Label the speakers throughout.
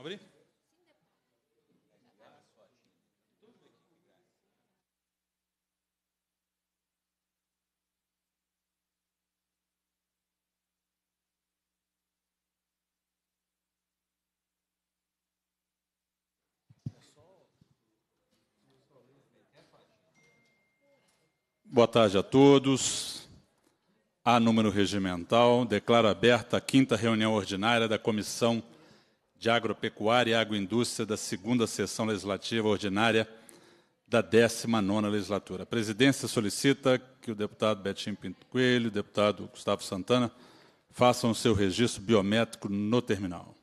Speaker 1: Abrir?
Speaker 2: Boa tarde a todos. A número regimental declara aberta a quinta reunião ordinária da Comissão de Agropecuária e Agroindústria da segunda sessão legislativa ordinária da 19ª legislatura. A presidência solicita que o deputado Betinho Pinto Coelho e o deputado Gustavo Santana façam o seu registro biométrico no terminal.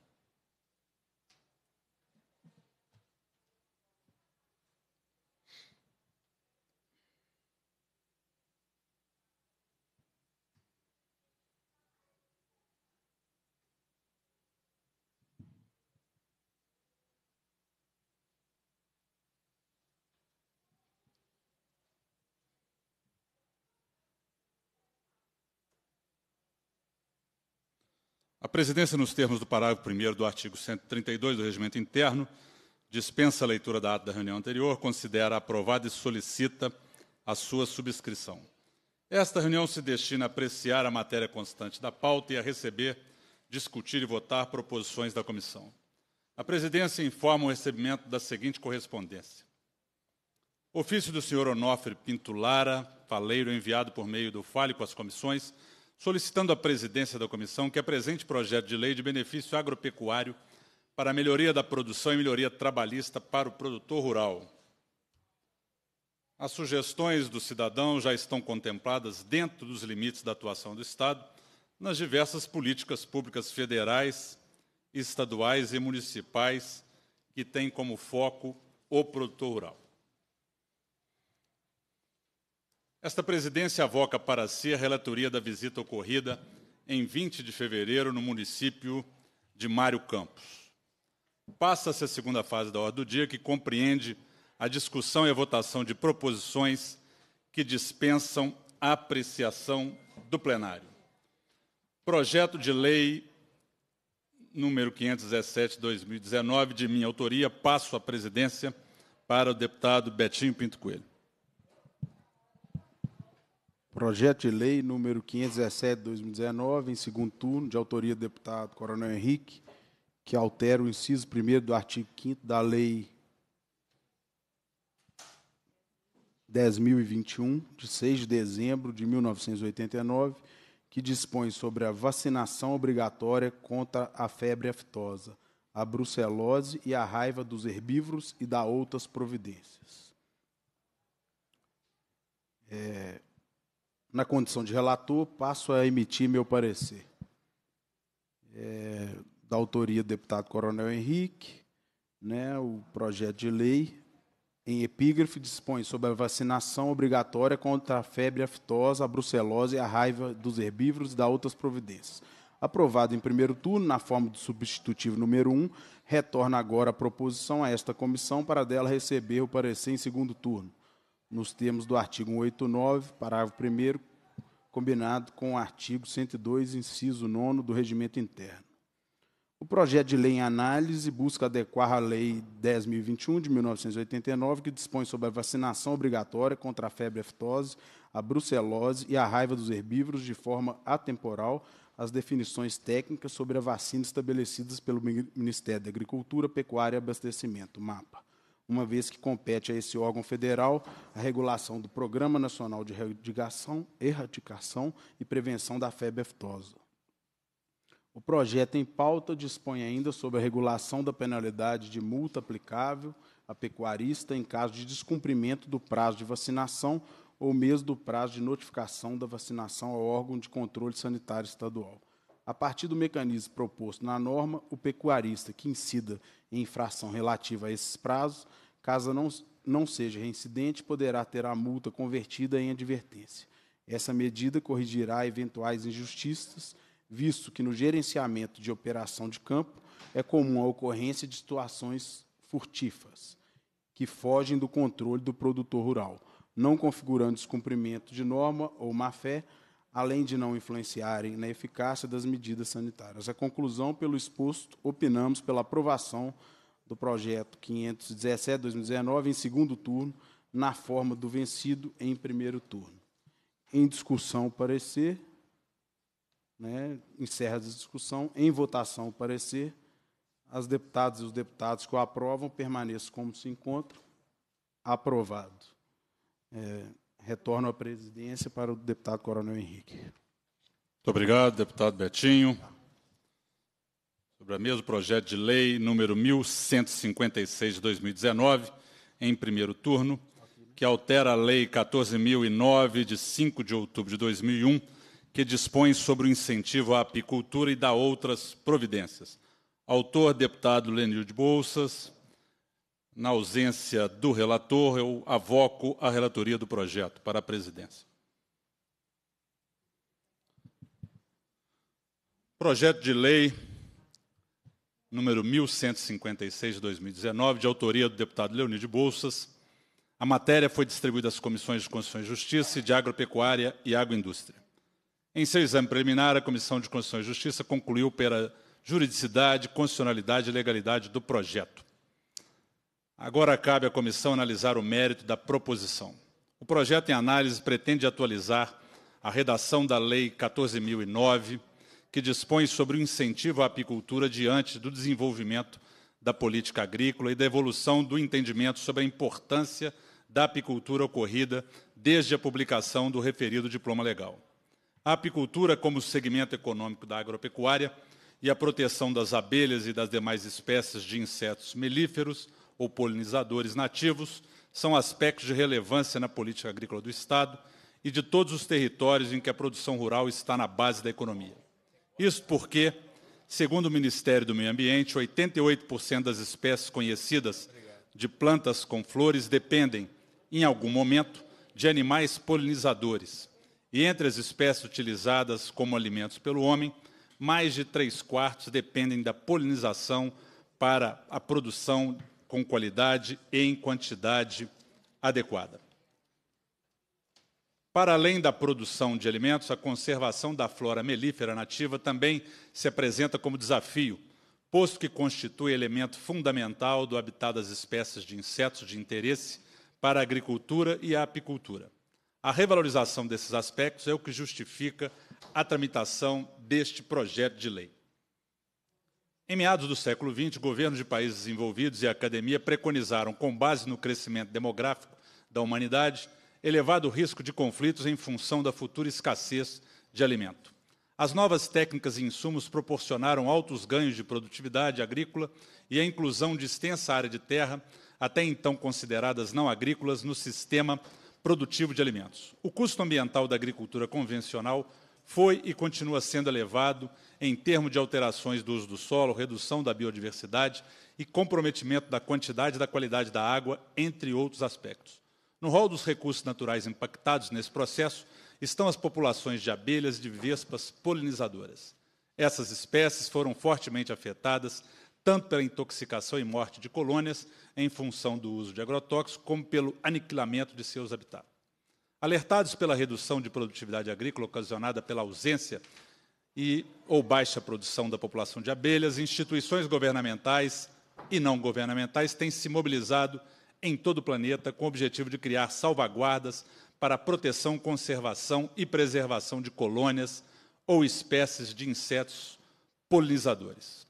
Speaker 2: A presidência, nos termos do parágrafo 1 do artigo 132 do Regimento Interno, dispensa a leitura da ata da reunião anterior, considera aprovada e solicita a sua subscrição. Esta reunião se destina a apreciar a matéria constante da pauta e a receber, discutir e votar proposições da comissão. A presidência informa o recebimento da seguinte correspondência. Ofício do senhor Onofre Pinto Lara, faleiro enviado por meio do Fale com as comissões, solicitando à presidência da comissão que apresente projeto de lei de benefício agropecuário para a melhoria da produção e melhoria trabalhista para o produtor rural. As sugestões do cidadão já estão contempladas dentro dos limites da atuação do Estado nas diversas políticas públicas federais, estaduais e municipais que têm como foco o produtor rural. Esta presidência avoca para si a relatoria da visita ocorrida em 20 de fevereiro no município de Mário Campos. Passa-se a segunda fase da ordem do dia, que compreende a discussão e a votação de proposições que dispensam a apreciação do plenário. Projeto de lei número 517/2019 de minha autoria, passo a presidência para o deputado Betinho Pinto Coelho.
Speaker 3: Projeto de lei número 517 2019, em segundo turno, de autoria do deputado Coronel Henrique, que altera o inciso 1 do artigo 5 da Lei 10.021, de 6 de dezembro de 1989, que dispõe sobre a vacinação obrigatória contra a febre aftosa, a brucelose e a raiva dos herbívoros e dá outras providências. É, na condição de relator, passo a emitir meu parecer. É, da autoria do deputado Coronel Henrique, né, o projeto de lei, em epígrafe, dispõe sobre a vacinação obrigatória contra a febre aftosa, a brucelose e a raiva dos herbívoros e da outras providências. Aprovado em primeiro turno, na forma do substitutivo número 1, retorna agora a proposição a esta comissão para dela receber o parecer em segundo turno nos termos do artigo 189, parágrafo 1, combinado com o artigo 102, inciso 9 do Regimento Interno. O projeto de lei em análise busca adequar a Lei 10.021 de 1989, que dispõe sobre a vacinação obrigatória contra a febre aftosa, a brucelose e a raiva dos herbívoros de forma atemporal as definições técnicas sobre a vacina estabelecidas pelo Ministério da Agricultura, Pecuária e Abastecimento, MAPA uma vez que compete a esse órgão federal a regulação do Programa Nacional de Erradicação, Erradicação e Prevenção da Febre Aftosa. O projeto em pauta dispõe ainda sobre a regulação da penalidade de multa aplicável a pecuarista em caso de descumprimento do prazo de vacinação ou mesmo do prazo de notificação da vacinação ao órgão de controle sanitário estadual a partir do mecanismo proposto na norma, o pecuarista que incida em infração relativa a esses prazos, caso não, não seja reincidente, poderá ter a multa convertida em advertência. Essa medida corrigirá eventuais injustiças, visto que no gerenciamento de operação de campo é comum a ocorrência de situações furtivas que fogem do controle do produtor rural, não configurando descumprimento de norma ou má-fé, além de não influenciarem na eficácia das medidas sanitárias. A conclusão, pelo exposto, opinamos pela aprovação do projeto 517-2019 em segundo turno, na forma do vencido em primeiro turno. Em discussão, parecer. Né, encerra a discussão. Em votação, parecer. As deputadas e os deputados que o aprovam permaneçam como se encontram. Aprovado. É, retorno à presidência para o deputado Coronel Henrique. Muito
Speaker 2: obrigado, deputado Betinho. Sobre a mesma projeto de lei número 1156 de 2019, em primeiro turno, que altera a lei 14009 de 5 de outubro de 2001, que dispõe sobre o incentivo à apicultura e dá outras providências. Autor deputado de Bolsas, na ausência do relator, eu avoco a relatoria do projeto para a presidência. Projeto de lei número 1156 de 2019, de autoria do deputado Leonide Bolsas. A matéria foi distribuída às comissões de Constituição e Justiça e de Agropecuária e Agroindústria. Em seu exame preliminar, a Comissão de Constituição e Justiça concluiu pela juridicidade, constitucionalidade e legalidade do projeto. Agora cabe à comissão analisar o mérito da proposição. O projeto em análise pretende atualizar a redação da Lei 14.009, que dispõe sobre o incentivo à apicultura diante do desenvolvimento da política agrícola e da evolução do entendimento sobre a importância da apicultura ocorrida desde a publicação do referido diploma legal. A apicultura, como segmento econômico da agropecuária, e a proteção das abelhas e das demais espécies de insetos melíferos ou polinizadores nativos são aspectos de relevância na política agrícola do Estado e de todos os territórios em que a produção rural está na base da economia. Isso porque, segundo o Ministério do Meio Ambiente, 88% das espécies conhecidas de plantas com flores dependem, em algum momento, de animais polinizadores. E entre as espécies utilizadas como alimentos pelo homem, mais de três quartos dependem da polinização para a produção com qualidade e em quantidade adequada. Para além da produção de alimentos, a conservação da flora melífera nativa também se apresenta como desafio, posto que constitui elemento fundamental do habitat das espécies de insetos de interesse para a agricultura e a apicultura. A revalorização desses aspectos é o que justifica a tramitação deste projeto de lei. Em meados do século XX, governos de países desenvolvidos e a academia preconizaram, com base no crescimento demográfico da humanidade, elevado risco de conflitos em função da futura escassez de alimento. As novas técnicas e insumos proporcionaram altos ganhos de produtividade agrícola e a inclusão de extensa área de terra, até então consideradas não agrícolas, no sistema produtivo de alimentos. O custo ambiental da agricultura convencional foi e continua sendo elevado em termos de alterações do uso do solo, redução da biodiversidade e comprometimento da quantidade e da qualidade da água, entre outros aspectos. No rol dos recursos naturais impactados nesse processo estão as populações de abelhas e de vespas polinizadoras. Essas espécies foram fortemente afetadas tanto pela intoxicação e morte de colônias em função do uso de agrotóxicos, como pelo aniquilamento de seus habitats. Alertados pela redução de produtividade agrícola ocasionada pela ausência e ou baixa produção da população de abelhas, instituições governamentais e não governamentais têm se mobilizado em todo o planeta com o objetivo de criar salvaguardas para a proteção, conservação e preservação de colônias ou espécies de insetos polinizadores.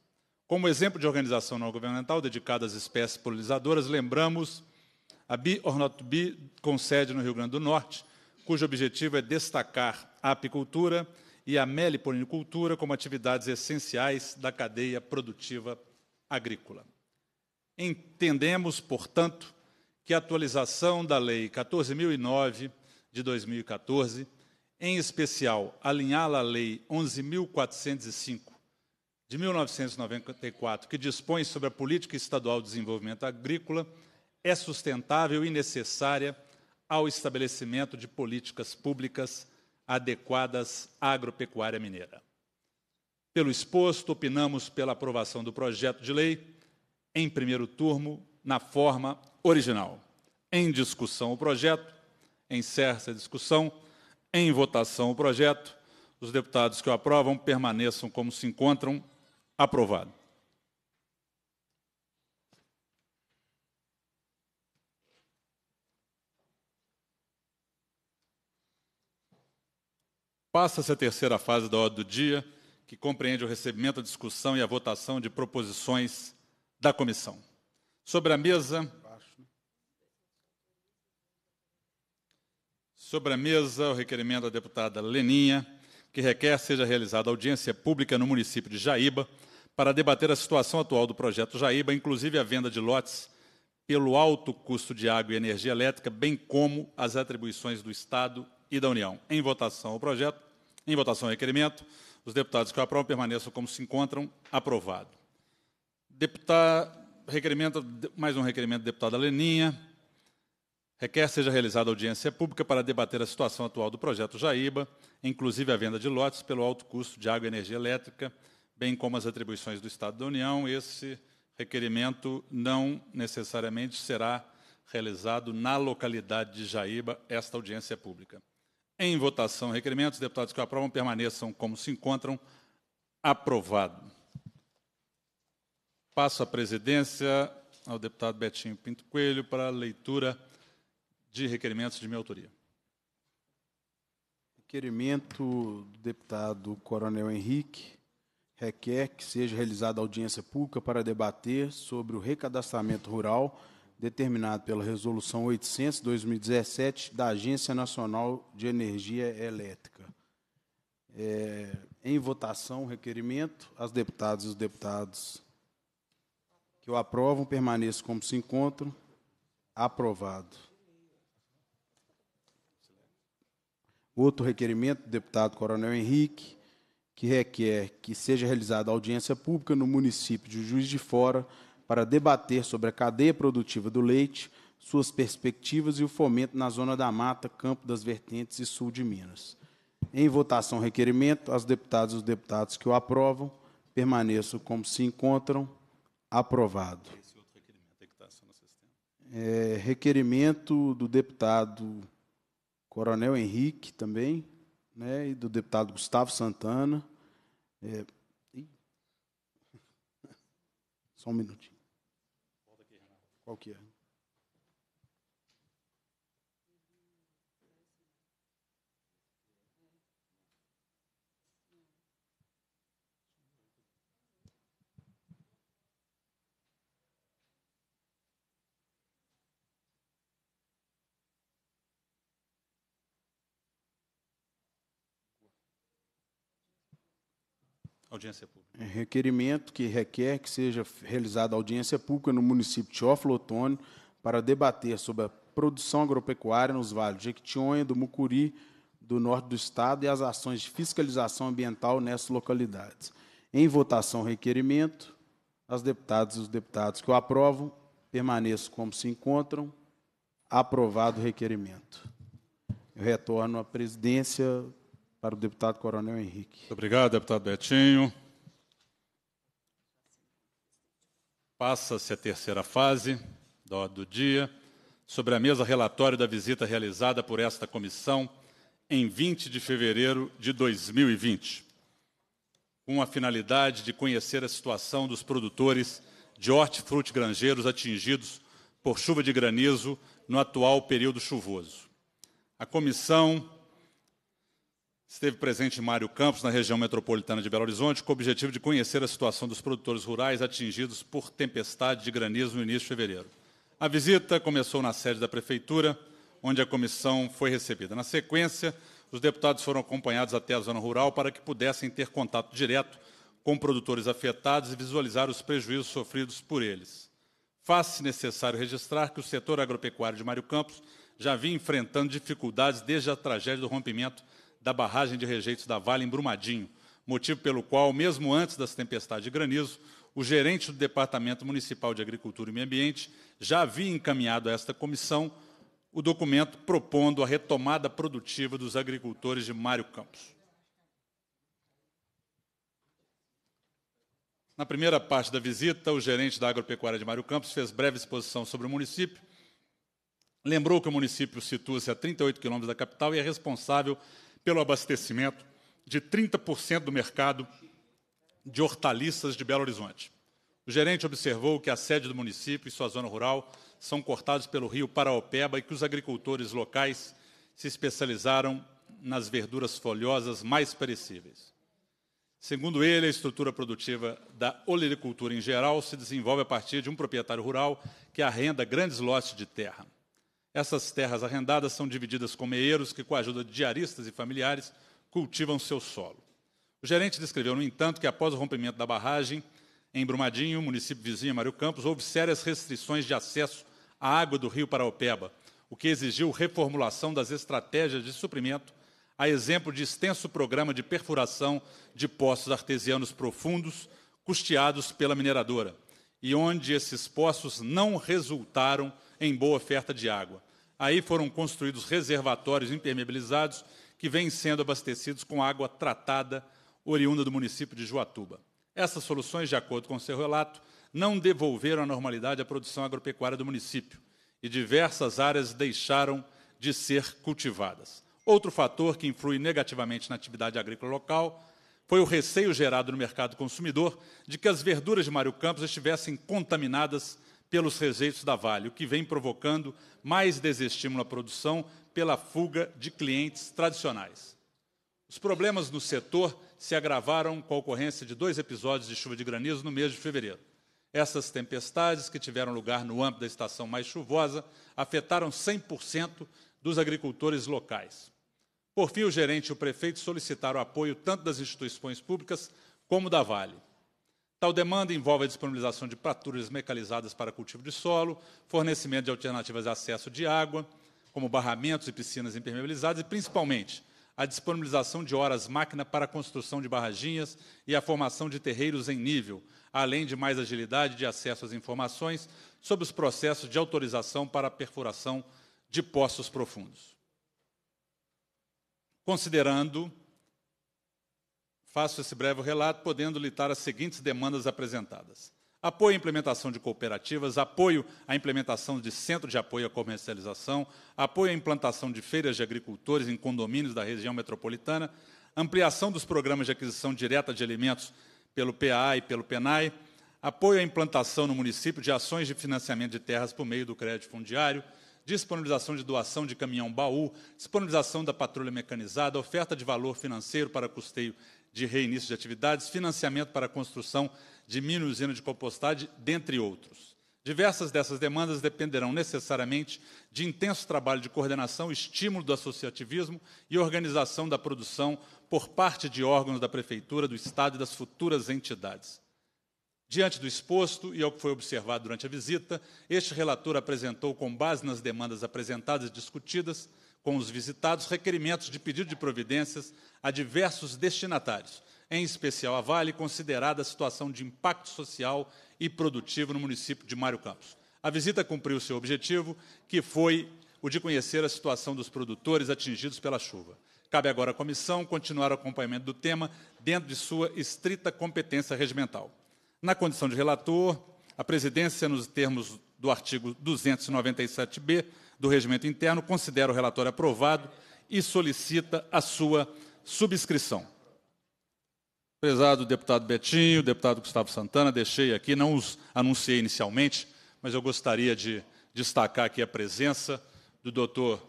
Speaker 2: Como exemplo de organização não governamental dedicada às espécies polinizadoras, lembramos a Bi or Bi, com sede no Rio Grande do Norte, cujo objetivo é destacar a apicultura e a melipolinicultura como atividades essenciais da cadeia produtiva agrícola. Entendemos, portanto, que a atualização da Lei 14.009 de 2014, em especial alinhá-la à Lei 11.405 de 1994, que dispõe sobre a Política Estadual de Desenvolvimento Agrícola, é sustentável e necessária ao estabelecimento de políticas públicas adequadas à agropecuária mineira. Pelo exposto, opinamos pela aprovação do projeto de lei em primeiro turno, na forma original. Em discussão o projeto, encerra-se a discussão. Em votação o projeto, os deputados que o aprovam permaneçam como se encontram. Aprovado. Passa-se a terceira fase da ordem do dia, que compreende o recebimento, a discussão e a votação de proposições da comissão. Sobre a mesa. Sobre a mesa, o requerimento da deputada Leninha, que requer seja realizada audiência pública no município de Jaíba para debater a situação atual do projeto Jaíba, inclusive a venda de lotes pelo alto custo de água e energia elétrica, bem como as atribuições do Estado e da União. Em votação, o projeto. Em votação, requerimento. Os deputados que o aprovam permaneçam como se encontram. Aprovado. Deputado, requerimento, mais um requerimento da deputada Leninha. Requer seja realizada audiência pública para debater a situação atual do projeto Jaíba, inclusive a venda de lotes pelo alto custo de água e energia elétrica, bem como as atribuições do Estado da União. Esse requerimento não necessariamente será realizado na localidade de Jaíba, esta audiência pública. Em votação, requerimentos. Deputados que aprovam permaneçam como se encontram. Aprovado. Passo a presidência ao deputado Betinho Pinto Coelho para a leitura de requerimentos de minha autoria.
Speaker 3: Requerimento do deputado Coronel Henrique requer que seja realizada audiência pública para debater sobre o recadastramento rural determinado pela Resolução 800-2017 da Agência Nacional de Energia Elétrica. É, em votação, requerimento, as deputadas e os deputados que o aprovam permaneçam como se encontram. Aprovado. Outro requerimento, do deputado Coronel Henrique, que requer que seja realizada audiência pública no município de Juiz de Fora para debater sobre a cadeia produtiva do leite, suas perspectivas e o fomento na Zona da Mata, Campo das Vertentes e Sul de Minas. Em votação, requerimento, as deputadas e os deputados que o aprovam permaneçam como se encontram. Aprovado. Tá é, requerimento do deputado Coronel Henrique também, né, e do deputado Gustavo Santana. É... Só um minutinho. Okay. Audiência pública. É, requerimento que requer que seja realizada audiência pública no município de Teófilo para debater sobre a produção agropecuária nos vales de Equitionha, do Mucuri, do norte do estado e as ações de fiscalização ambiental nessas localidades. Em votação, requerimento. As deputadas e os deputados que o aprovam permaneçam como se encontram. Aprovado o requerimento. Eu retorno à presidência para o deputado Coronel Henrique.
Speaker 2: Muito obrigado, deputado Betinho. Passa-se a terceira fase da ordem do dia. Sobre a mesa, relatório da visita realizada por esta comissão em 20 de fevereiro de 2020, com a finalidade de conhecer a situação dos produtores de hortifruti granjeiros atingidos por chuva de granizo no atual período chuvoso. A comissão Esteve presente Mário Campos, na região metropolitana de Belo Horizonte, com o objetivo de conhecer a situação dos produtores rurais atingidos por tempestade de granizo no início de fevereiro. A visita começou na sede da Prefeitura, onde a comissão foi recebida. Na sequência, os deputados foram acompanhados até a zona rural para que pudessem ter contato direto com produtores afetados e visualizar os prejuízos sofridos por eles. Faz-se necessário registrar que o setor agropecuário de Mário Campos já vinha enfrentando dificuldades desde a tragédia do rompimento da barragem de rejeitos da Vale em Brumadinho, motivo pelo qual, mesmo antes das tempestades de granizo, o gerente do Departamento Municipal de Agricultura e Meio Ambiente já havia encaminhado a esta comissão o documento propondo a retomada produtiva dos agricultores de Mário Campos. Na primeira parte da visita, o gerente da agropecuária de Mário Campos fez breve exposição sobre o município, lembrou que o município situa-se a 38 quilômetros da capital e é responsável pelo abastecimento de 30% do mercado de hortaliças de Belo Horizonte. O gerente observou que a sede do município e sua zona rural são cortados pelo rio Paraopeba e que os agricultores locais se especializaram nas verduras folhosas mais perecíveis. Segundo ele, a estrutura produtiva da olericultura em geral se desenvolve a partir de um proprietário rural que arrenda grandes lotes de terra. Essas terras arrendadas são divididas com meeiros que, com a ajuda de diaristas e familiares, cultivam seu solo. O gerente descreveu, no entanto, que após o rompimento da barragem, em Brumadinho, município vizinho Mário Campos, houve sérias restrições de acesso à água do rio Paraopeba, o que exigiu reformulação das estratégias de suprimento, a exemplo de extenso programa de perfuração de poços artesianos profundos, custeados pela mineradora, e onde esses poços não resultaram em boa oferta de água, Aí foram construídos reservatórios impermeabilizados que vêm sendo abastecidos com água tratada oriunda do município de Joatuba. Essas soluções, de acordo com seu relato, não devolveram à normalidade a produção agropecuária do município e diversas áreas deixaram de ser cultivadas. Outro fator que influi negativamente na atividade agrícola local foi o receio gerado no mercado consumidor de que as verduras de Mário Campos estivessem contaminadas pelos rejeitos da Vale, o que vem provocando mais desestímulo à produção pela fuga de clientes tradicionais. Os problemas no setor se agravaram com a ocorrência de dois episódios de chuva de granizo no mês de fevereiro. Essas tempestades, que tiveram lugar no âmbito da estação mais chuvosa, afetaram 100% dos agricultores locais. Por fim, o gerente e o prefeito solicitaram apoio tanto das instituições públicas como da Vale. Tal demanda envolve a disponibilização de praturas mecanizadas para cultivo de solo, fornecimento de alternativas de acesso de água, como barramentos e piscinas impermeabilizadas, e, principalmente, a disponibilização de horas máquina para a construção de barraginhas e a formação de terreiros em nível, além de mais agilidade de acesso às informações sobre os processos de autorização para a perfuração de poços profundos. Considerando Faço esse breve relato, podendo litar as seguintes demandas apresentadas: apoio à implementação de cooperativas, apoio à implementação de centro de apoio à comercialização, apoio à implantação de feiras de agricultores em condomínios da região metropolitana, ampliação dos programas de aquisição direta de alimentos pelo PAA e pelo PENAI, apoio à implantação no município de ações de financiamento de terras por meio do crédito fundiário, disponibilização de doação de caminhão baú, disponibilização da patrulha mecanizada, oferta de valor financeiro para custeio de reinício de atividades, financiamento para a construção de mini usina de compostagem, dentre outros. Diversas dessas demandas dependerão necessariamente de intenso trabalho de coordenação, estímulo do associativismo e organização da produção por parte de órgãos da Prefeitura, do Estado e das futuras entidades. Diante do exposto e ao que foi observado durante a visita, este relator apresentou, com base nas demandas apresentadas e discutidas, com os visitados requerimentos de pedido de providências a diversos destinatários, em especial a Vale, considerada a situação de impacto social e produtivo no município de Mário Campos. A visita cumpriu seu objetivo, que foi o de conhecer a situação dos produtores atingidos pela chuva. Cabe agora à comissão continuar o acompanhamento do tema dentro de sua estrita competência regimental. Na condição de relator, a presidência, nos termos do artigo 297-B do Regimento Interno, considera o relatório aprovado e solicita a sua subscrição. Prezado deputado Betinho, deputado Gustavo Santana, deixei aqui, não os anunciei inicialmente, mas eu gostaria de destacar aqui a presença do doutor.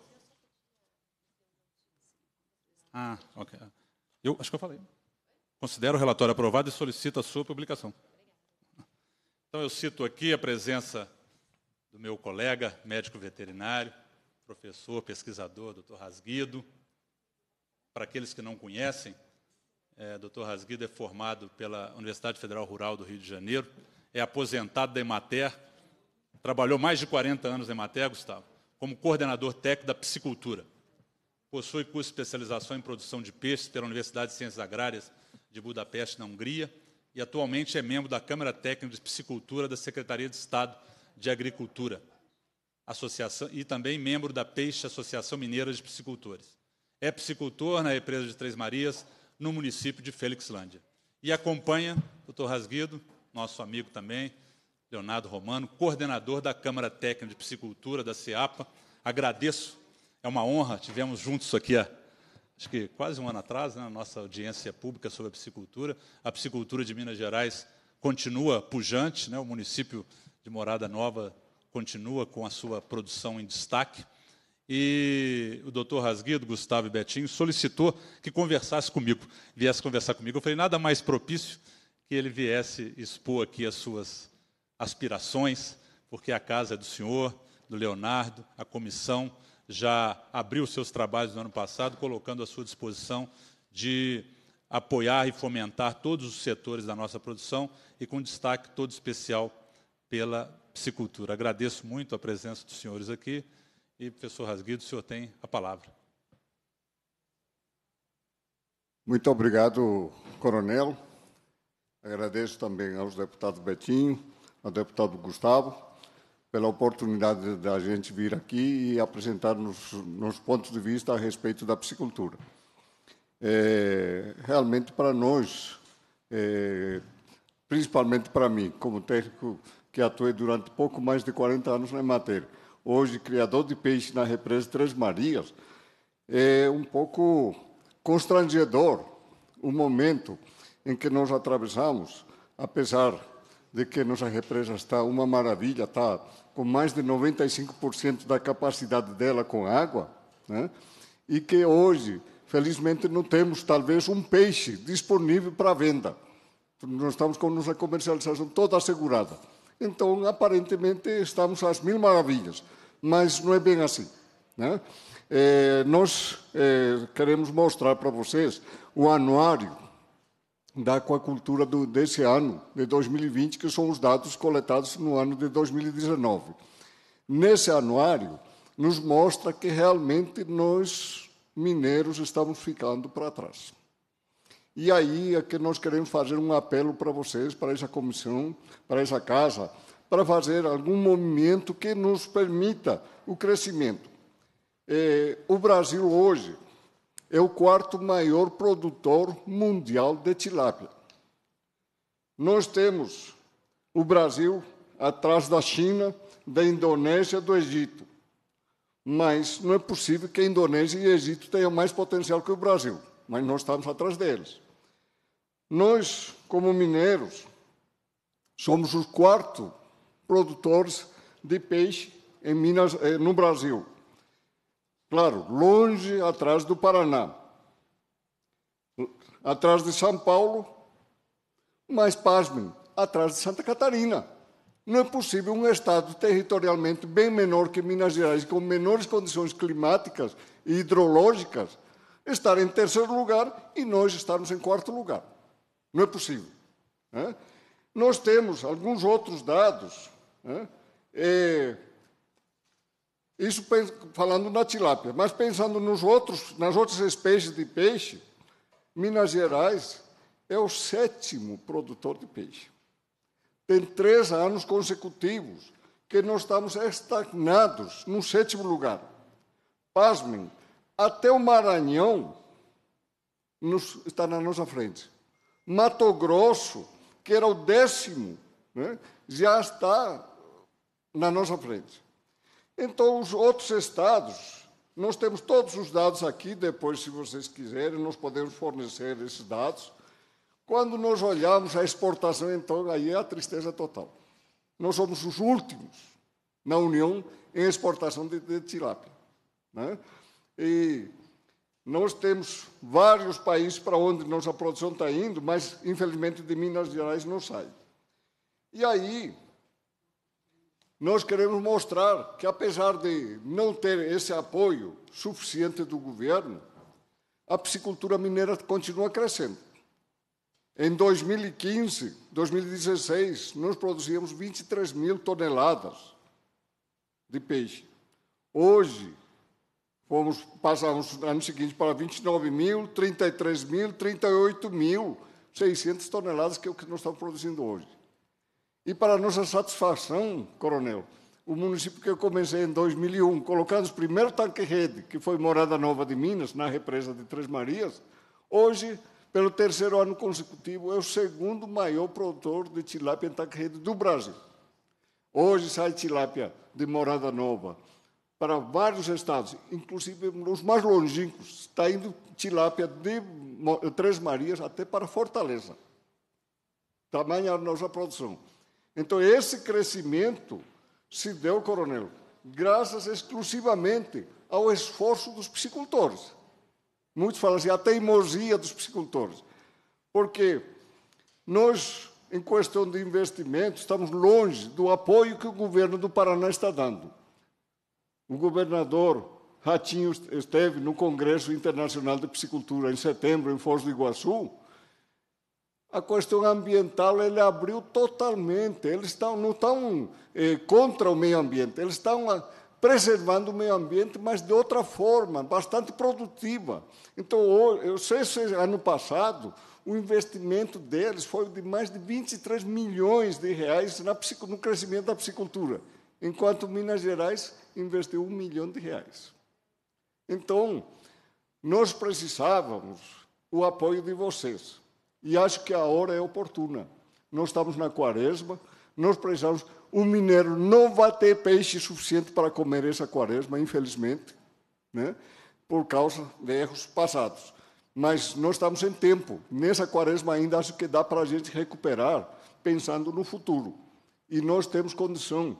Speaker 2: Ah, ok. Eu acho que eu falei. Considero o relatório aprovado e solicito a sua publicação. Então, eu cito aqui a presença do meu colega médico veterinário, professor, pesquisador, Dr. Rasguido. Para aqueles que não conhecem, é, Dr. Rasguido é formado pela Universidade Federal Rural do Rio de Janeiro, é aposentado da Emater, trabalhou mais de 40 anos na Emater, Gustavo, como coordenador técnico da piscicultura. Possui curso de especialização em produção de peixes pela Universidade de Ciências Agrárias de Budapeste, na Hungria, e atualmente é membro da Câmara Técnica de Piscicultura da Secretaria de Estado de Agricultura associação, e também membro da Peixe Associação Mineira de Piscicultores. É piscicultor na represa de Três Marias, no município de Felixlândia. E acompanha o doutor Rasguido, nosso amigo também, Leonardo Romano, coordenador da Câmara Técnica de Piscicultura da CEAPA. Agradeço, é uma honra, tivemos juntos aqui há acho que quase um ano atrás, né, a nossa audiência pública sobre a piscicultura. A piscicultura de Minas Gerais continua pujante, né, o município de Morada Nova continua com a sua produção em destaque. E o doutor Rasguido, Gustavo e Betinho, solicitou que conversasse comigo, viesse conversar comigo. Eu falei, nada mais propício que ele viesse expor aqui as suas aspirações, porque a casa é do senhor, do Leonardo, a comissão já abriu seus trabalhos no ano passado, colocando à sua disposição de apoiar e fomentar todos os setores da nossa produção e com destaque todo especial pela psicultura. Agradeço muito a presença dos senhores aqui e, professor Rasguido, o senhor tem a palavra.
Speaker 4: Muito obrigado, coronel. Agradeço também aos deputados Betinho, ao deputado Gustavo, pela oportunidade da gente vir aqui e apresentar nos, nos pontos de vista a respeito da psicultura. É, realmente, para nós, é, principalmente para mim, como técnico que atuei durante pouco mais de 40 anos na matéria. Hoje, criador de peixe na represa Três Marias, é um pouco constrangedor o momento em que nós atravessamos, apesar de que nossa represa está uma maravilha, está com mais de 95% da capacidade dela com água, né? e que hoje, felizmente, não temos talvez um peixe disponível para venda. Nós estamos com nossa comercialização toda assegurada então aparentemente estamos às mil maravilhas. Mas não é bem assim. Né? É, nós é, queremos mostrar para vocês o anuário da aquacultura do, desse ano, de 2020, que são os dados coletados no ano de 2019. Nesse anuário, nos mostra que realmente nós, mineiros, estamos ficando para trás. E aí é que nós queremos fazer um apelo para vocês, para essa comissão, para essa casa, para fazer algum movimento que nos permita o crescimento. É, o Brasil hoje é o quarto maior produtor mundial de tilápia. Nós temos o Brasil atrás da China, da Indonésia, do Egito. Mas não é possível que a Indonésia e o Egito tenham mais potencial que o Brasil, mas nós estamos atrás deles. Nós, como mineiros, somos os quarto produtores de peixe em Minas, eh, no Brasil. Claro, longe atrás do Paraná, atrás de São Paulo, mas, pasmem, atrás de Santa Catarina. Não é possível um Estado territorialmente bem menor que Minas Gerais, com menores condições climáticas e hidrológicas, estar em terceiro lugar e nós estarmos em quarto lugar. Não é possível. Né? Nós temos alguns outros dados. Né? É, isso falando na tilápia, mas pensando nos outros, nas outras espécies de peixe, Minas Gerais é o sétimo produtor de peixe. Tem três anos consecutivos que nós estamos estagnados no sétimo lugar. Pasmem, até o Maranhão nos, está na nossa frente. Mato Grosso, que era o décimo, né, já está na nossa frente. Então, os outros estados, nós temos todos os dados aqui, depois, se vocês quiserem, nós podemos fornecer esses dados. Quando nós olhamos a exportação, então, aí é a tristeza total. Nós somos os últimos na União em exportação de, de tilápia. Né? E nós temos vários países para onde nossa produção está indo, mas infelizmente de Minas Gerais não sai. E aí, nós queremos mostrar que, apesar de não ter esse apoio suficiente do governo, a piscicultura mineira continua crescendo. Em 2015, 2016, nós produzíamos 23 mil toneladas de peixe. Hoje, Fomos, passamos no ano seguinte para 29 mil, 33 mil, 38 mil, 600 toneladas, que é o que nós estamos produzindo hoje. E para nossa satisfação, coronel, o município que eu comecei em 2001, colocando o primeiro tanque-rede, que foi Morada Nova de Minas, na represa de Três Marias, hoje, pelo terceiro ano consecutivo, é o segundo maior produtor de tilápia em tanque-rede do Brasil. Hoje sai tilápia de Morada Nova, para vários estados, inclusive os mais longínquos. Está indo tilápia de Três Marias até para Fortaleza. Tamanha a nossa produção. Então, esse crescimento se deu, coronel, graças exclusivamente ao esforço dos piscicultores. Muitos falam assim, a teimosia dos piscicultores. Porque nós, em questão de investimento, estamos longe do apoio que o governo do Paraná está dando. O governador Ratinho esteve no Congresso Internacional de Piscicultura em setembro, em Foz do Iguaçu. A questão ambiental ele abriu totalmente. Eles estão, não estão eh, contra o meio ambiente, eles estão ah, preservando o meio ambiente, mas de outra forma, bastante produtiva. Então, eu sei se ano passado o investimento deles foi de mais de 23 milhões de reais na, no crescimento da piscicultura enquanto Minas Gerais investiu um milhão de reais. Então, nós precisávamos o apoio de vocês. E acho que a hora é oportuna. Nós estamos na quaresma, nós precisamos. O mineiro não vai ter peixe suficiente para comer essa quaresma, infelizmente, né? por causa de erros passados. Mas nós estamos em tempo. Nessa quaresma ainda acho que dá para a gente recuperar, pensando no futuro. E nós temos condição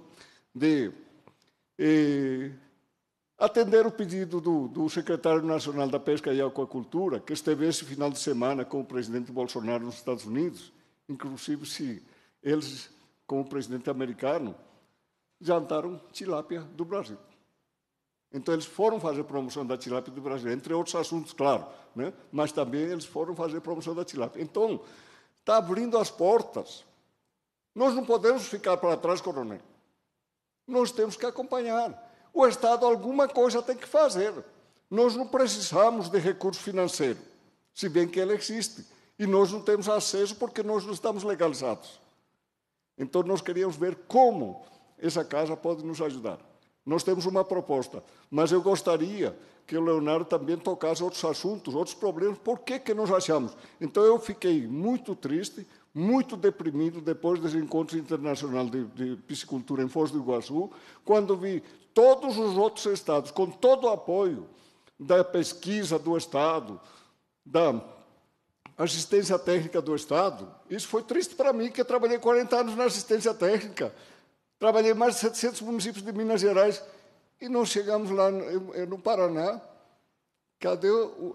Speaker 4: de eh, atender o pedido do, do, secretário nacional da Pesca e Aquacultura, que esteve esse final de semana com o presidente Bolsonaro nos Estados Unidos, inclusive se eles, com o presidente americano, jantaram tilápia do Brasil. Então, eles foram fazer promoção da tilápia do Brasil, entre outros assuntos, claro, né? mas também eles foram fazer promoção da tilápia. Então, está abrindo as portas. Nós não podemos ficar para trás, coronel nós temos que acompanhar. O Estado alguma coisa tem que fazer. Nós não precisamos de recurso financeiro, se bem que ele existe. E nós não temos acesso porque nós não estamos legalizados. Então, nós queríamos ver como essa casa pode nos ajudar. Nós temos uma proposta, mas eu gostaria que o Leonardo também tocasse outros assuntos, outros problemas, por que, que nós achamos. Então, eu fiquei muito triste, muito deprimido depois desse encontro internacional de, de piscicultura em Foz do Iguaçu, quando vi todos os outros estados, com todo o apoio da pesquisa do Estado, da assistência técnica do Estado. Isso foi triste para mim, que eu trabalhei 40 anos na assistência técnica. Trabalhei mais de 700 municípios de Minas Gerais e não chegamos lá no, no Paraná. Cadê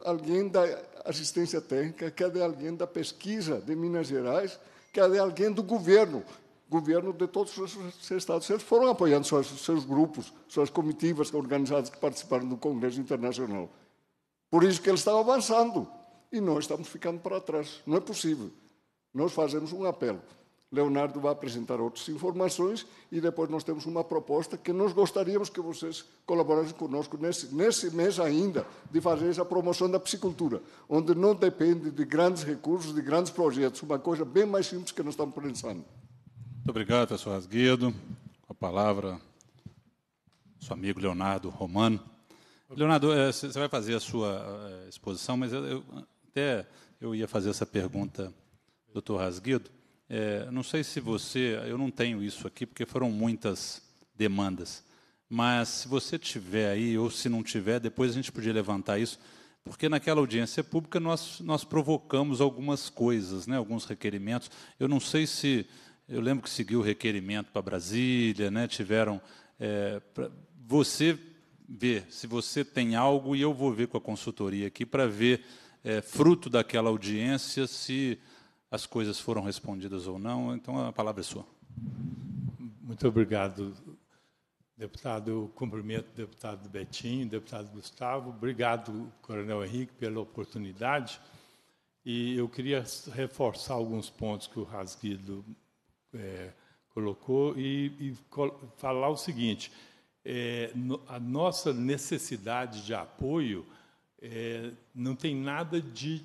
Speaker 4: alguém da assistência técnica? Cadê alguém da pesquisa de Minas Gerais? Cadê alguém do governo? Governo de todos os estados. Eles foram apoiando seus, seus grupos, suas comitivas organizadas que participaram do Congresso Internacional. Por isso que eles estão avançando. E nós estamos ficando para trás. Não é possível. Nós fazemos um apelo. Leonardo vai apresentar outras informações e depois nós temos uma proposta que nós gostaríamos que vocês colaborassem conosco nesse, nesse mês ainda, de fazer essa promoção da piscicultura, onde não depende de grandes recursos, de grandes projetos, uma coisa bem mais simples que nós estamos pensando.
Speaker 2: Muito obrigado, professor Rasguedo. Com a palavra, seu amigo Leonardo Romano. Leonardo, você eh, vai fazer a sua eh, exposição, mas eu, até eu ia fazer essa pergunta, doutor Rasguido. É, não sei se você, eu não tenho isso aqui porque foram muitas demandas, mas se você tiver aí ou se não tiver, depois a gente podia levantar isso, porque naquela audiência pública nós, nós provocamos algumas coisas, né, alguns requerimentos. Eu não sei se eu lembro que seguiu o requerimento para Brasília, né, tiveram é, você ver se você tem algo e eu vou ver com a consultoria aqui para ver é, fruto daquela audiência se as coisas foram respondidas ou não. Então, a palavra é sua. Muito obrigado, deputado. Cumprimento o deputado Betinho, deputado
Speaker 1: Gustavo. Obrigado, Coronel Henrique, pela oportunidade. E eu queria reforçar alguns pontos que o Rasguido é, colocou e, e col falar o seguinte: é, no, a nossa necessidade de apoio é, não tem nada de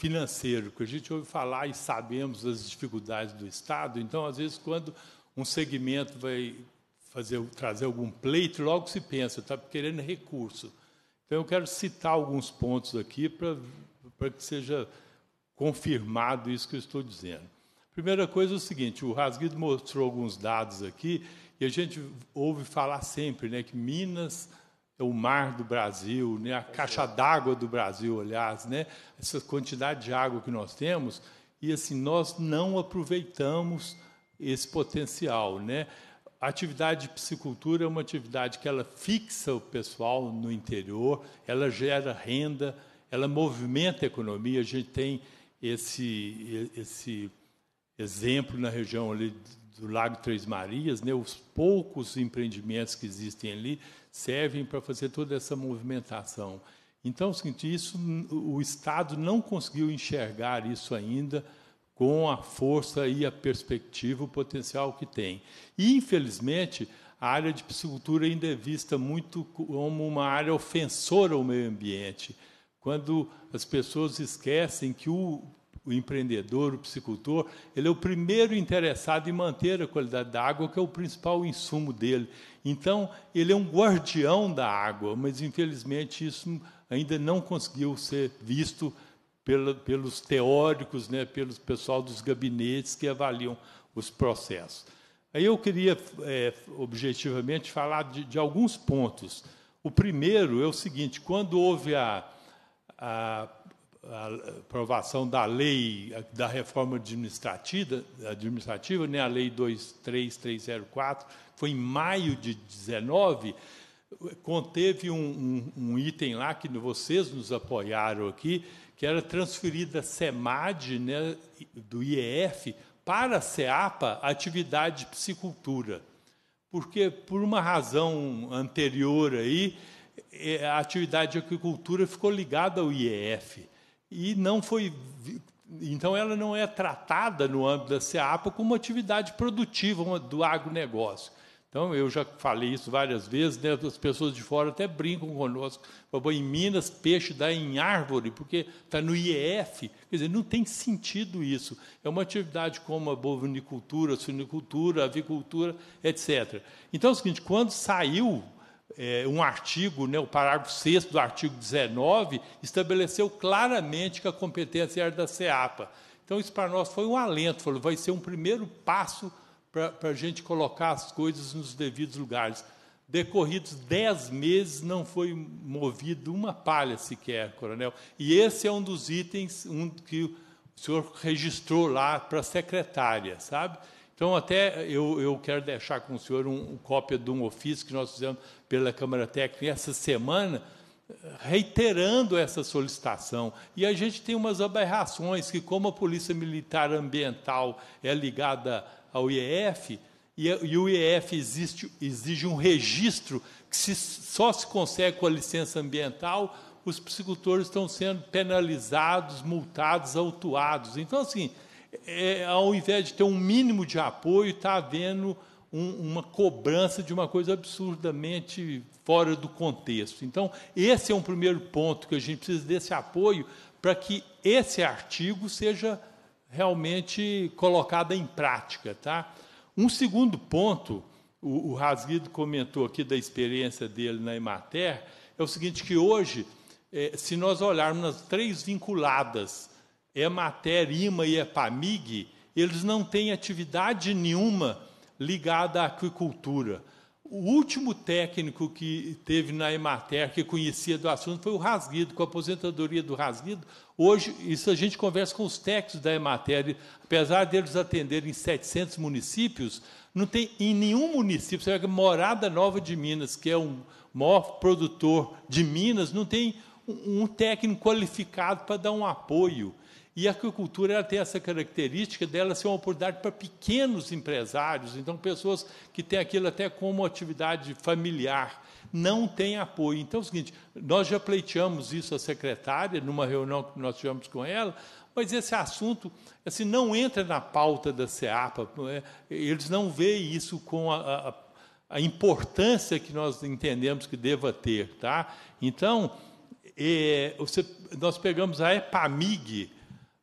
Speaker 1: financeiro, que a gente ouve falar e sabemos das dificuldades do Estado, então, às vezes, quando um segmento vai fazer, trazer algum pleito, logo se pensa, está querendo recurso. Então, eu quero citar alguns pontos aqui para, para que seja confirmado isso que eu estou dizendo. Primeira coisa é o seguinte: o Rasguido mostrou alguns dados aqui, e a gente ouve falar sempre né, que Minas então, o mar do Brasil, né? a caixa d'água do Brasil, aliás, né? essa quantidade de água que nós temos, e assim, nós não aproveitamos esse potencial. Né? A atividade de piscicultura é uma atividade que ela fixa o pessoal no interior, ela gera renda, ela movimenta a economia. A gente tem esse, esse exemplo na região ali do Lago Três Marias, né? os poucos empreendimentos que existem ali servem para fazer toda essa movimentação. Então, é isso, o Estado não conseguiu enxergar isso ainda com a força e a perspectiva, o potencial que tem. E, infelizmente, a área de piscicultura ainda é vista muito como uma área ofensora ao meio ambiente. Quando as pessoas esquecem que o o empreendedor, o piscicultor, ele é o primeiro interessado em manter a qualidade da água, que é o principal insumo dele. Então, ele é um guardião da água, mas infelizmente isso ainda não conseguiu ser visto pela, pelos teóricos, né, pelo pessoal dos gabinetes que avaliam os processos. Aí eu queria, é, objetivamente, falar de, de alguns pontos. O primeiro é o seguinte: quando houve a, a a aprovação da lei da reforma administrativa, administrativa né, a lei 23304, foi em maio de 19, conteve um, um, um item lá que vocês nos apoiaram aqui, que era transferida da SEMAD né, do IEF para a SEAPA a atividade de psicultura. Porque, por uma razão anterior aí, eh, a atividade de agricultura ficou ligada ao IEF e não foi. Então, ela não é tratada no âmbito da SEAPA como uma atividade produtiva do agronegócio. Então, eu já falei isso várias vezes, né? as pessoas de fora até brincam conosco. em Minas, peixe dá em árvore, porque está no IEF. Quer dizer, não tem sentido isso. É uma atividade como a bovinicultura, a suinicultura, a avicultura, etc. Então, é o seguinte, quando saiu é, um artigo, né, o parágrafo 6 do artigo 19, estabeleceu claramente que a competência era da CEAPA. Então, isso para nós foi um alento, falou, vai ser um primeiro passo para a gente colocar as coisas nos devidos lugares. Decorridos dez meses, não foi movido uma palha sequer, coronel. E esse é um dos itens um, que o senhor registrou lá para a secretária, sabe? Então, até eu, eu quero deixar com o senhor um, um cópia de um ofício que nós fizemos pela Câmara Técnica essa semana, reiterando essa solicitação. E a gente tem umas aberrações que, como a Polícia Militar Ambiental é ligada ao IEF, e, e o IEF existe, exige um registro que se, só se consegue com a licença ambiental, os psicultores estão sendo penalizados, multados, autuados. Então, assim, é, ao invés de ter um mínimo de apoio, está havendo um, uma cobrança de uma coisa absurdamente fora do contexto. Então, esse é um primeiro ponto que a gente precisa desse apoio para que esse artigo seja realmente colocado em prática. Tá? Um segundo ponto, o, o Rasguido comentou aqui da experiência dele na Emater, é o seguinte, que hoje, é, se nós olharmos nas três vinculadas Emater, é IMA e EPAMIG, é eles não têm atividade nenhuma ligada à aquicultura. O último técnico que teve na Emater, que conhecia do assunto, foi o Rasguido, com a aposentadoria do Rasguido. Hoje, isso a gente conversa com os técnicos da Emater. Apesar deles atenderem 700 municípios, não tem em nenhum município, você pega Morada Nova de Minas, que é o maior produtor de Minas, não tem um técnico qualificado para dar um apoio. E a agricultura ela tem essa característica dela ser uma oportunidade para pequenos empresários, então pessoas que têm aquilo até como atividade familiar, não têm apoio. Então é o seguinte, nós já pleiteamos isso à secretária, numa reunião que nós tivemos com ela, mas esse assunto assim, não entra na pauta da SEAPA, é, eles não veem isso com a, a, a importância que nós entendemos que deva ter. Tá? Então, é, você, nós pegamos a EPAMIG,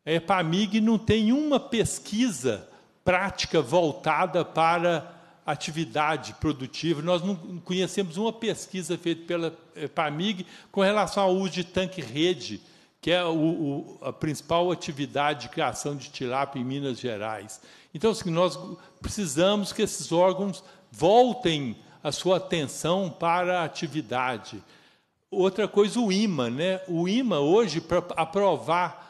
Speaker 1: a é, EPAMIG não tem uma pesquisa prática voltada para atividade produtiva. Nós não conhecemos uma pesquisa feita pela EPAMIG com relação ao uso de tanque-rede, que é o, o, a principal atividade de criação de tilápia em Minas Gerais. Então, assim, nós precisamos que esses órgãos voltem a sua atenção para a atividade. Outra coisa, o IMA. Né? O IMA, hoje, para aprovar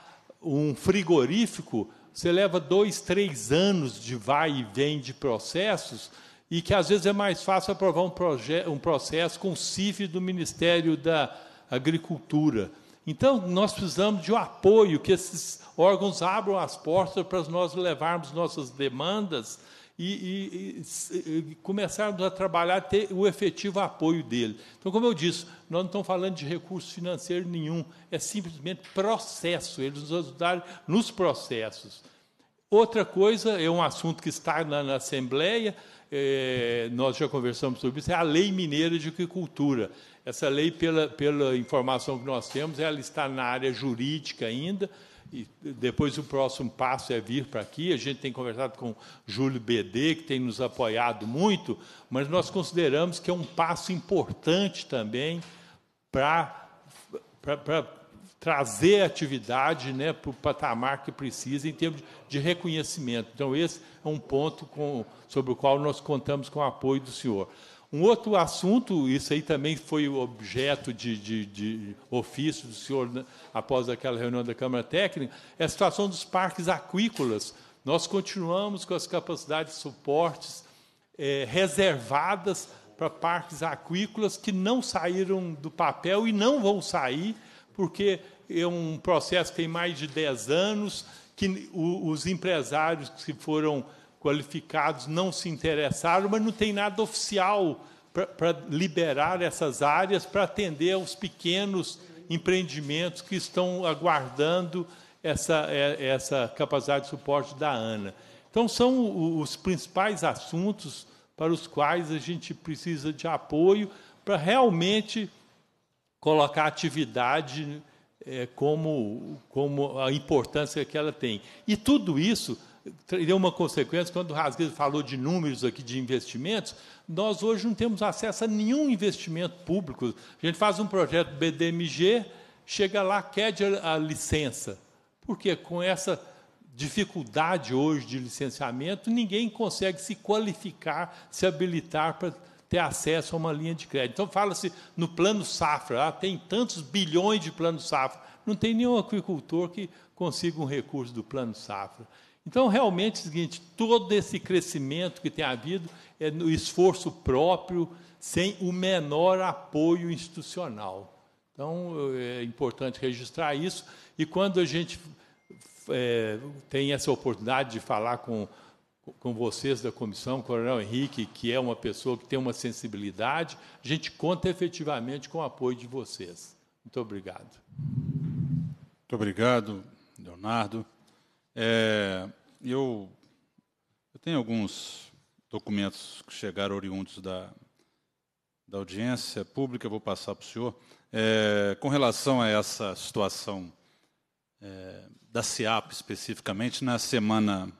Speaker 1: um frigorífico, você leva dois, três anos de vai e vem de processos, e que às vezes é mais fácil aprovar um, um processo com o CIF do Ministério da Agricultura. Então, nós precisamos de um apoio, que esses órgãos abram as portas para nós levarmos nossas demandas e, e, e a trabalhar, ter o efetivo apoio dele. Então, como eu disse, nós não estamos falando de recurso financeiro nenhum, é simplesmente processo, eles nos ajudaram nos processos. Outra coisa, é um assunto que está na, na Assembleia, é, nós já conversamos sobre isso, é a Lei Mineira de Agricultura. Essa lei, pela, pela informação que nós temos, ela está na área jurídica ainda, e depois o próximo passo é vir para aqui. A gente tem conversado com Júlio BD, que tem nos apoiado muito, mas nós consideramos que é um passo importante também para trazer a atividade né, para o patamar que precisa em termos de reconhecimento. Então, esse é um ponto com, sobre o qual nós contamos com o apoio do senhor. Um outro assunto, isso aí também foi objeto de, de, de, ofício do senhor né, após aquela reunião da Câmara Técnica, é a situação dos parques aquícolas. Nós continuamos com as capacidades de suportes é, reservadas para parques aquícolas que não saíram do papel e não vão sair, porque é um processo que tem mais de 10 anos, que os empresários que foram qualificados não se interessaram, mas não tem nada oficial para liberar essas áreas para atender aos pequenos empreendimentos que estão aguardando essa, é, essa capacidade de suporte da ANA. Então, são os principais assuntos para os quais a gente precisa de apoio para realmente colocar a atividade é, como, como a importância que ela tem. E tudo isso deu uma consequência, quando o Rasgueiros falou de números aqui de investimentos, nós hoje não temos acesso a nenhum investimento público. A gente faz um projeto BDMG, chega lá, quede a licença. Porque com essa dificuldade hoje de licenciamento, ninguém consegue se qualificar, se habilitar para ter acesso a uma linha de crédito. Então, fala-se no plano safra, ah, tem tantos bilhões de plano safra. Não tem nenhum agricultor que consiga um recurso do plano safra. Então, realmente é o seguinte: todo esse crescimento que tem havido é no esforço próprio, sem o menor apoio institucional. Então, é importante registrar isso. E quando a gente é, tem essa oportunidade de falar com, com vocês da comissão, Coronel Henrique, que é uma pessoa que tem uma sensibilidade, a gente conta efetivamente com o apoio de vocês.
Speaker 2: Muito obrigado. Muito obrigado, Leonardo. É, eu, eu tenho alguns documentos que chegaram oriundos da, da audiência pública, vou passar para o senhor. É, com relação a essa situação é, da CIAP especificamente, na semana,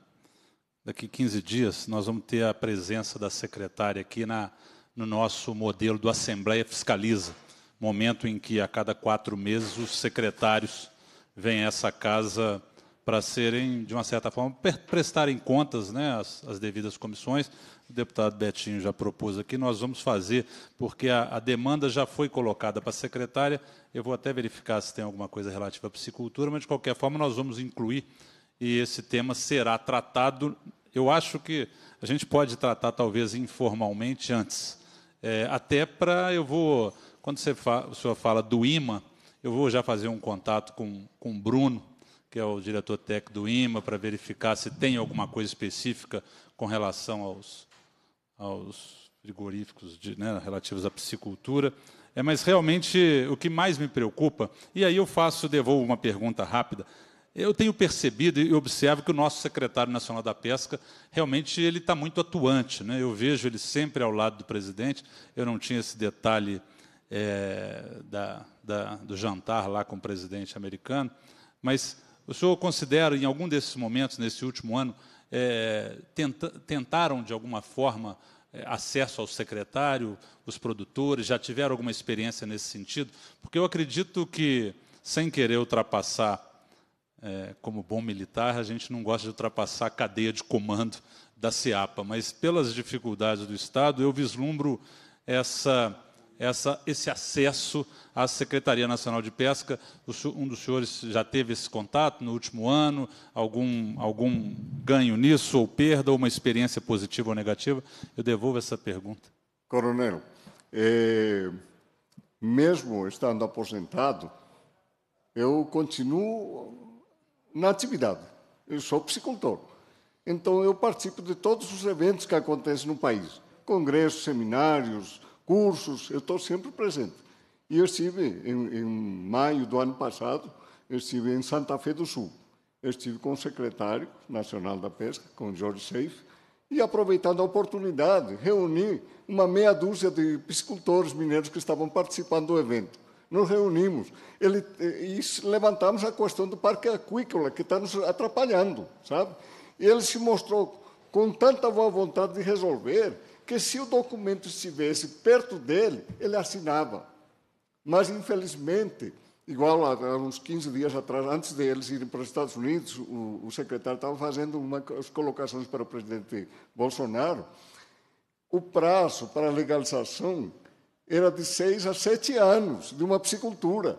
Speaker 2: daqui 15 dias, nós vamos ter a presença da secretária aqui na, no nosso modelo do Assembleia Fiscaliza, momento em que a cada quatro meses os secretários vêm a essa casa para serem, de uma certa forma, prestarem contas né, as, as, devidas comissões. O deputado Betinho já propôs aqui, nós vamos fazer, porque a, a demanda já foi colocada para a secretária. Eu vou até verificar se tem alguma coisa relativa à piscicultura, mas, de qualquer forma, nós vamos incluir e esse tema será tratado. Eu acho que a gente pode tratar, talvez, informalmente antes. É, até para, eu vou, quando você fa, o senhor fala do IMA, eu vou já fazer um contato com, com o Bruno, que é o diretor técnico do IMA, para verificar se tem alguma coisa específica com relação aos, aos frigoríficos de, né, relativos à piscicultura. É, mas realmente o que mais me preocupa, e aí eu faço, devolvo uma pergunta rápida. Eu tenho percebido e observo que o nosso secretário nacional da pesca realmente ele está muito atuante. Né? Eu vejo ele sempre ao lado do presidente. Eu não tinha esse detalhe é, da, da, do jantar lá com o presidente americano, mas o senhor considera, em algum desses momentos, nesse último ano, é, tenta, tentaram, de alguma forma, é, acesso ao secretário, os produtores, já tiveram alguma experiência nesse sentido? Porque eu acredito que, sem querer ultrapassar, é, como bom militar, a gente não gosta de ultrapassar a cadeia de comando da CIAPA, mas pelas dificuldades do Estado, eu vislumbro essa essa, esse acesso à Secretaria Nacional de Pesca. Um dos senhores já teve esse contato no último ano? Algum, algum ganho nisso ou perda, ou uma experiência positiva ou negativa? Eu devolvo
Speaker 4: essa pergunta. Coronel, é, mesmo estando aposentado, eu continuo na atividade. Eu sou psicultor. Então, eu participo de todos os eventos que acontecem no país. Congressos, seminários, cursos, eu estou sempre presente. E eu estive, em, em maio do ano passado, eu estive em Santa Fé do Sul. Eu estive com o secretário nacional da pesca, com o Jorge Seif, e aproveitando a oportunidade, reuni uma meia dúzia de piscicultores mineiros que estavam participando do evento. Nos reunimos ele, e levantamos a questão do parque aquícola, que está nos atrapalhando, sabe? E ele se mostrou com tanta boa vontade de resolver que se o documento estivesse perto dele, ele assinava. Mas, infelizmente, igual há uns 15 dias atrás, antes deles irem para os Estados Unidos, o, o secretário estava fazendo umas colocações para o presidente Bolsonaro, o prazo para a legalização era de seis a sete anos de uma psicultura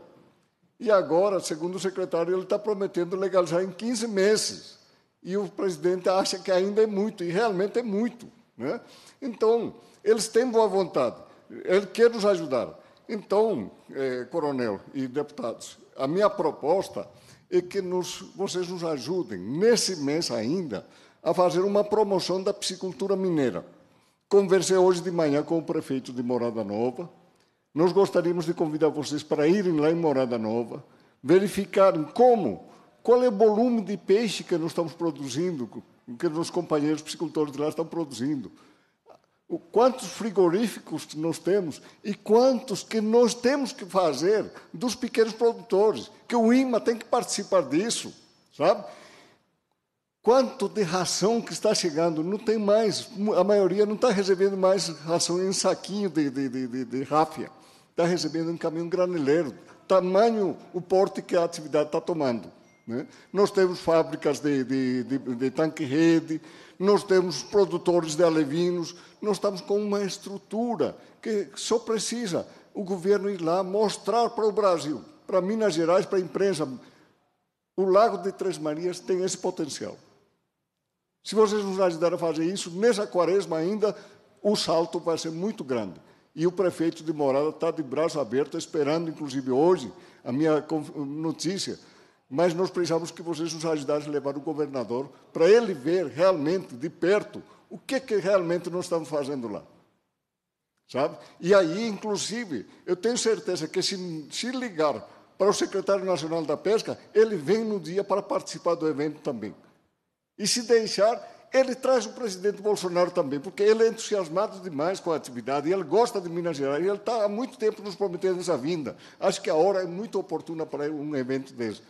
Speaker 4: E agora, segundo o secretário, ele está prometendo legalizar em 15 meses. E o presidente acha que ainda é muito, e realmente é muito. Né? Então, eles têm boa vontade, eles querem nos ajudar. Então, eh, coronel e deputados, a minha proposta é que nos, vocês nos ajudem, nesse mês ainda, a fazer uma promoção da psicultura mineira. Conversei hoje de manhã com o prefeito de Morada Nova. Nós gostaríamos de convidar vocês para irem lá em Morada Nova, verificarem como, qual é o volume de peixe que nós estamos produzindo, o que os companheiros piscicultores de lá estão produzindo. O, quantos frigoríficos nós temos e quantos que nós temos que fazer dos pequenos produtores, que o IMA tem que participar disso, sabe? Quanto de ração que está chegando, não tem mais, a maioria não está recebendo mais ração em saquinho de, de, de, de, de ráfia, está recebendo em caminho graneleiro, tamanho o porte que a atividade está tomando. Né? Nós temos fábricas de, de, de, de tanque-rede, nós temos produtores de alevinos, nós estamos com uma estrutura que só precisa o governo ir lá mostrar para o Brasil, para Minas Gerais, para a imprensa. O Lago de Três Marias tem esse potencial. Se vocês nos ajudarem a fazer isso, nessa quaresma ainda, o salto vai ser muito grande. E o prefeito de Morada está de braço aberto, esperando, inclusive hoje, a minha notícia mas nós precisamos que vocês nos ajudassem a levar o governador para ele ver realmente de perto o que, é que realmente nós estamos fazendo lá. Sabe? E aí, inclusive, eu tenho certeza que se, se ligar para o secretário nacional da pesca, ele vem no dia para participar do evento também. E se deixar, ele traz o presidente Bolsonaro também, porque ele é entusiasmado demais com a atividade, ele gosta de Minas Gerais, ele está há muito tempo nos prometendo essa vinda. Acho que a hora é muito oportuna para um evento desse.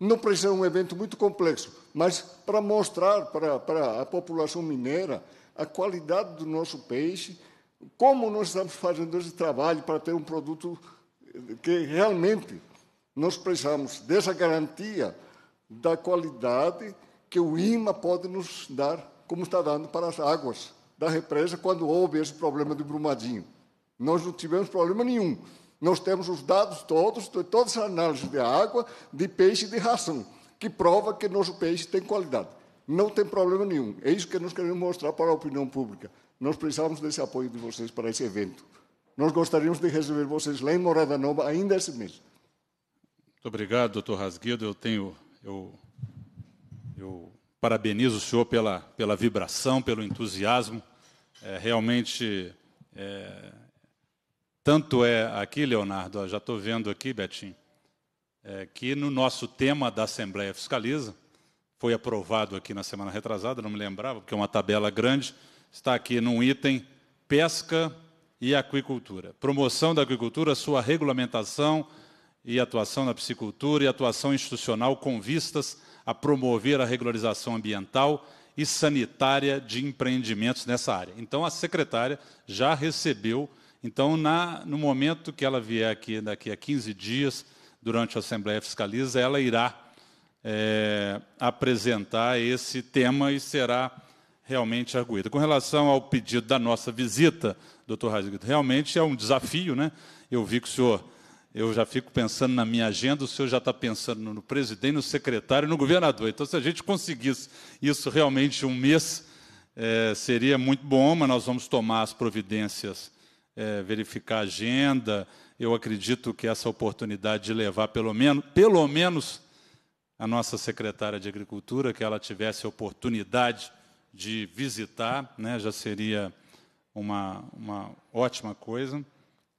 Speaker 4: Não precisa ser um evento muito complexo, mas para mostrar para, para a população mineira a qualidade do nosso peixe, como nós estamos fazendo esse trabalho para ter um produto eh, que realmente nós precisamos dessa garantia da qualidade que o IMA pode nos dar, como está dando para as águas da represa quando houve esse problema de Brumadinho. Nós não tivemos problema nenhum. Nós temos os dados todos, todas as análises de água, de peixe e de ração, que prova que nosso peixe tem qualidade. Não tem problema nenhum. É isso que nós queremos mostrar para a opinião pública. Nós precisamos desse apoio de vocês para esse evento. Nós gostaríamos de receber vocês lá em Morada Nova ainda esse mês.
Speaker 2: Muito obrigado, doutor Rasguido. Eu tenho. Eu, eu parabenizo o senhor pela, pela vibração, pelo entusiasmo. É, realmente é, tanto é aqui, Leonardo, já estou vendo aqui, Betinho, é, que no nosso tema da Assembleia Fiscaliza, foi aprovado aqui na semana retrasada, não me lembrava, porque é uma tabela grande, está aqui num item pesca e aquicultura. Promoção da agricultura, sua regulamentação e atuação na piscicultura e atuação institucional com vistas a promover a regularização ambiental e sanitária de empreendimentos nessa área. Então, a secretária já recebeu então, na, no momento que ela vier aqui, daqui a 15 dias, durante a Assembleia Fiscaliza, ela irá é, apresentar esse tema e será realmente arguída. Com relação ao pedido da nossa visita, doutor Rasguito, realmente é um desafio, né? Eu vi que o senhor, eu já fico pensando na minha agenda, o senhor já está pensando no presidente, no secretário, no governador. Então, se a gente conseguisse isso realmente um mês, é, seria muito bom, mas nós vamos tomar as providências é, verificar a agenda. Eu acredito que essa oportunidade de levar pelo menos, pelo menos a nossa secretária de Agricultura, que ela tivesse a oportunidade de visitar, né, já seria uma, uma ótima coisa.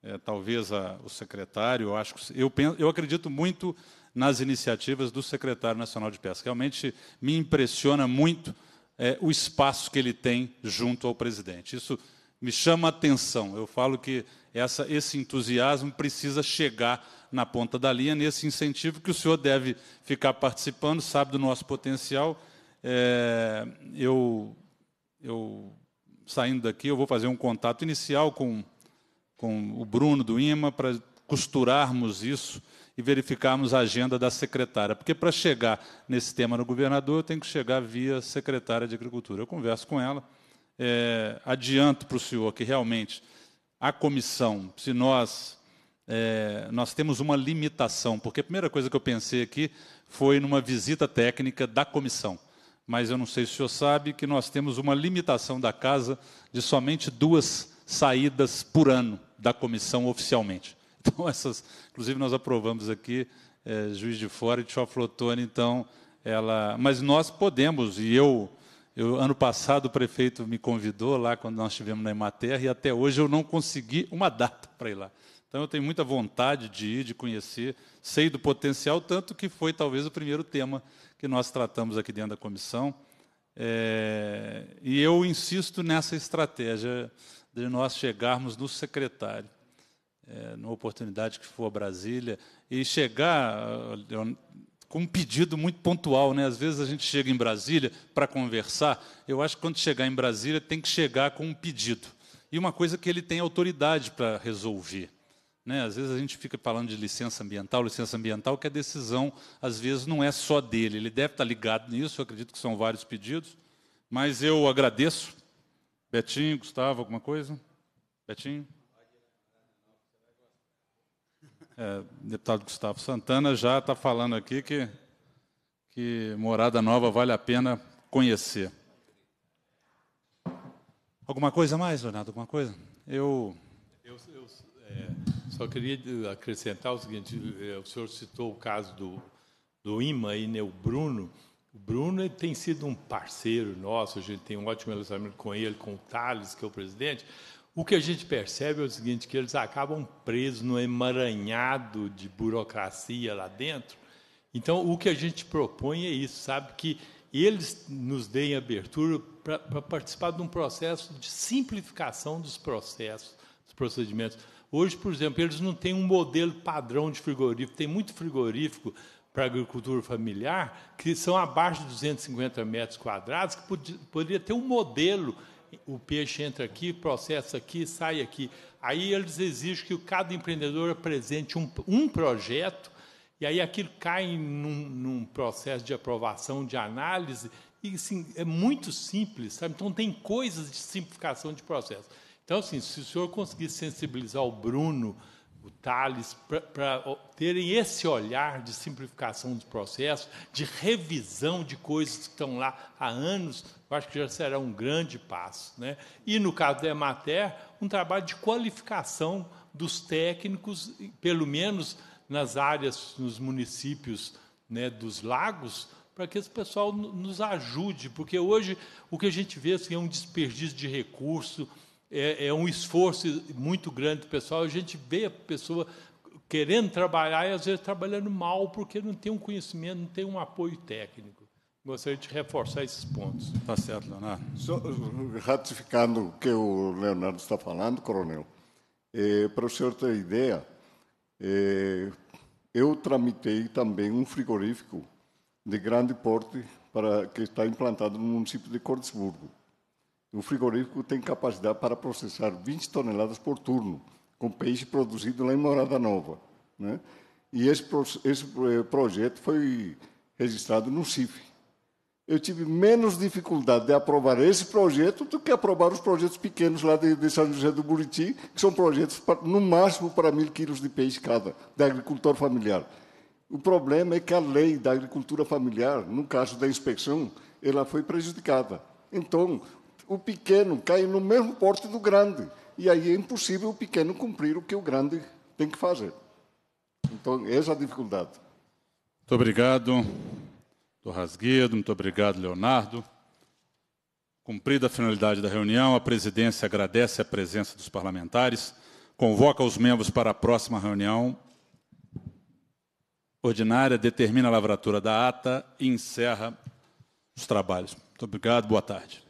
Speaker 2: É, talvez a, o secretário, eu, acho, eu, penso, eu acredito muito nas iniciativas do secretário nacional de pesca. Realmente me impressiona muito é, o espaço que ele tem junto ao presidente. Isso me chama a atenção. Eu falo que essa, esse entusiasmo precisa chegar na ponta da linha, nesse incentivo que o senhor deve ficar participando, sabe do nosso potencial. É, eu, eu, saindo daqui, eu vou fazer um contato inicial com, com o Bruno do IMA para costurarmos isso e verificarmos a agenda da secretária. Porque para chegar nesse tema no governador, eu tenho que chegar via secretária de Agricultura. Eu converso com ela é, adianto para o senhor que realmente a comissão, se nós é, nós temos uma limitação, porque a primeira coisa que eu pensei aqui foi numa visita técnica da comissão. Mas eu não sei se o senhor sabe que nós temos uma limitação da casa de somente duas saídas por ano da comissão oficialmente. Então, essas, inclusive, nós aprovamos aqui é, Juiz de Fora e Tchoflotone, então, ela. Mas nós podemos, e eu eu, ano passado o prefeito me convidou lá quando nós estivemos na Emater e até hoje eu não consegui uma data para ir lá. Então eu tenho muita vontade de ir, de conhecer, sei do potencial, tanto que foi talvez o primeiro tema que nós tratamos aqui dentro da comissão. É, e eu insisto nessa estratégia de nós chegarmos no secretário, é, numa oportunidade que for a Brasília, e chegar, ah, com um pedido muito pontual. Né? Às vezes a gente chega em Brasília para conversar, eu acho que quando chegar em Brasília tem que chegar com um pedido. E uma coisa que ele tem autoridade para resolver. Né? Às vezes a gente fica falando de licença ambiental, licença ambiental, que a decisão, às vezes, não é só dele. Ele deve estar tá ligado nisso, eu acredito que são vários pedidos. Mas eu agradeço. Betinho, Gustavo, alguma coisa? Betinho? é, deputado Gustavo Santana já está falando aqui que, que morada nova vale a pena conhecer. Alguma coisa mais, Leonardo? Alguma coisa? Eu. eu, eu
Speaker 1: é, só queria acrescentar o seguinte: é, o senhor citou o caso do, do IMA e né, o Bruno. O Bruno tem sido um parceiro nosso, a gente tem um ótimo relacionamento com ele, com o Thales, que é o presidente, o que a gente percebe é o seguinte, que eles acabam presos no emaranhado de burocracia lá dentro. Então, o que a gente propõe é isso, sabe? Que eles nos deem abertura para participar de um processo de simplificação dos processos, dos procedimentos. Hoje, por exemplo, eles não têm um modelo padrão de frigorífico. Tem muito frigorífico para agricultura familiar que são abaixo de 250 metros quadrados, que podia, poderia ter um modelo o peixe entra aqui, processa aqui, sai aqui. Aí eles exigem que cada empreendedor apresente um, um projeto, e aí aquilo cai num, num processo de aprovação, de análise, e assim, é muito simples, sabe? Então tem coisas de simplificação de processo. Então, assim, se o senhor conseguir sensibilizar o Bruno, o Thales, para terem esse olhar de simplificação dos processos, de revisão de coisas que estão lá há anos, eu acho que já será é um grande passo. Né? E, no caso da Emater, um trabalho de qualificação dos técnicos, pelo menos nas áreas, nos municípios né, dos lagos, para que esse pessoal nos ajude, porque hoje o que a gente vê assim, é um desperdício de recurso, é, é um esforço muito grande do pessoal. A gente vê a pessoa querendo trabalhar e às vezes trabalhando mal porque não tem um conhecimento, não tem um apoio técnico. Gostaria de reforçar
Speaker 2: esses pontos. Está certo, Leonardo. Só, eh,
Speaker 4: ratificando o que o Leonardo está falando, coronel, eh, para o senhor ter ideia, eh, eu tramitei também um frigorífico de grande porte para, que está implantado no município de Cordesburgo. O frigorífico tem capacidade para processar 20 toneladas por turno, com peixe produzido lá em Morada Nova. Né? E esse, esse projeto foi registrado no CIF eu tive menos dificuldade de aprovar esse projeto do que aprovar os projetos pequenos lá de, de São José do Buriti, que são projetos no máximo para mil quilos de peixe cada, de agricultor familiar. O problema é que a lei da agricultura familiar, no caso da inspeção, ela foi prejudicada. Então, o pequeno cai no mesmo porte do grande, e aí é impossível o pequeno cumprir o que o grande tem que fazer. Então, essa é a dificuldade.
Speaker 2: Muito obrigado do Rasguedo, muito obrigado, Leonardo. Cumprida a finalidade da reunião, a presidência agradece a presença dos parlamentares, convoca os membros para a próxima reunião ordinária, determina a lavratura da ata e encerra os trabalhos. Muito obrigado, boa tarde.